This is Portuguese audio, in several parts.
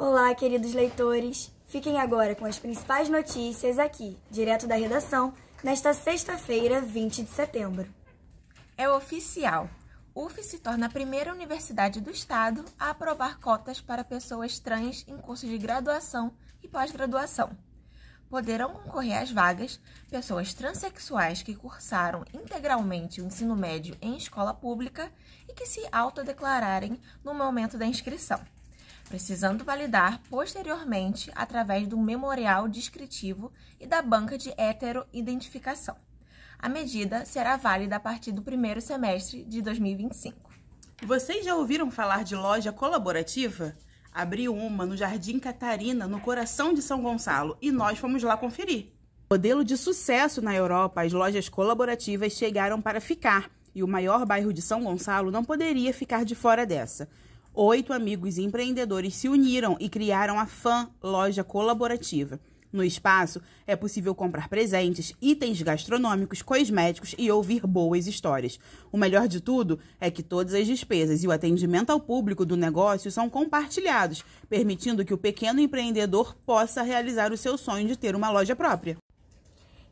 Olá, queridos leitores. Fiquem agora com as principais notícias aqui, direto da redação, nesta sexta-feira, 20 de setembro. É oficial. UF se torna a primeira universidade do estado a aprovar cotas para pessoas trans em cursos de graduação e pós-graduação. Poderão concorrer às vagas pessoas transexuais que cursaram integralmente o ensino médio em escola pública e que se autodeclararem no momento da inscrição precisando validar posteriormente através do memorial descritivo e da banca de heteroidentificação. A medida será válida a partir do primeiro semestre de 2025. Vocês já ouviram falar de loja colaborativa? Abriu uma no Jardim Catarina, no coração de São Gonçalo, e nós fomos lá conferir. Modelo de sucesso na Europa, as lojas colaborativas chegaram para ficar, e o maior bairro de São Gonçalo não poderia ficar de fora dessa oito amigos empreendedores se uniram e criaram a FAM Loja Colaborativa. No espaço, é possível comprar presentes, itens gastronômicos, cosméticos e ouvir boas histórias. O melhor de tudo é que todas as despesas e o atendimento ao público do negócio são compartilhados, permitindo que o pequeno empreendedor possa realizar o seu sonho de ter uma loja própria.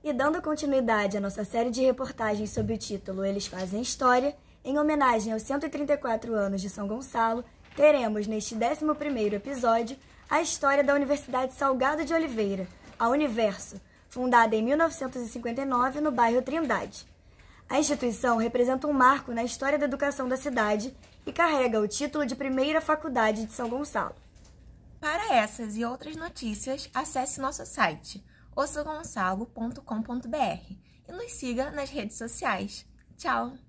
E dando continuidade à nossa série de reportagens sob o título Eles Fazem História, em homenagem aos 134 anos de São Gonçalo, teremos neste 11º episódio a história da Universidade Salgado de Oliveira, a Universo, fundada em 1959 no bairro Trindade. A instituição representa um marco na história da educação da cidade e carrega o título de primeira faculdade de São Gonçalo. Para essas e outras notícias, acesse nosso site ossogonçalo.com.br e nos siga nas redes sociais. Tchau!